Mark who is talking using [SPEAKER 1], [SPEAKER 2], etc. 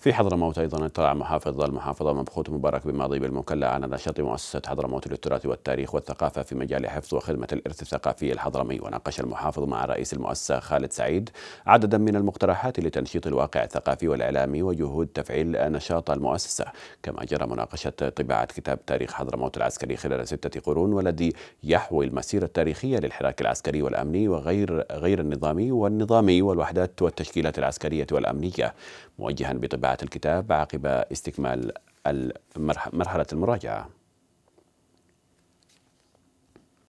[SPEAKER 1] في حضرموت أيضا اطلع محافظ المحافظة مبخوت مبارك بماضي بالمكلا على نشاط مؤسسة حضرموت للتراث والتاريخ والثقافة في مجال حفظ وخدمة الإرث الثقافي الحضرمي وناقش المحافظ مع رئيس المؤسسة خالد سعيد عددا من المقترحات لتنشيط الواقع الثقافي والإعلامي وجهود تفعيل نشاط المؤسسة كما جرى مناقشة طباعة كتاب تاريخ حضرموت العسكري خلال ستة قرون والذي يحوي المسيرة التاريخية للحراك العسكري والأمني وغير غير النظامي والنظامي والوحدات والتشكيلات العسكرية والأمنية موجها بطباعة الكتاب عقب استكمال مرحلة المراجعة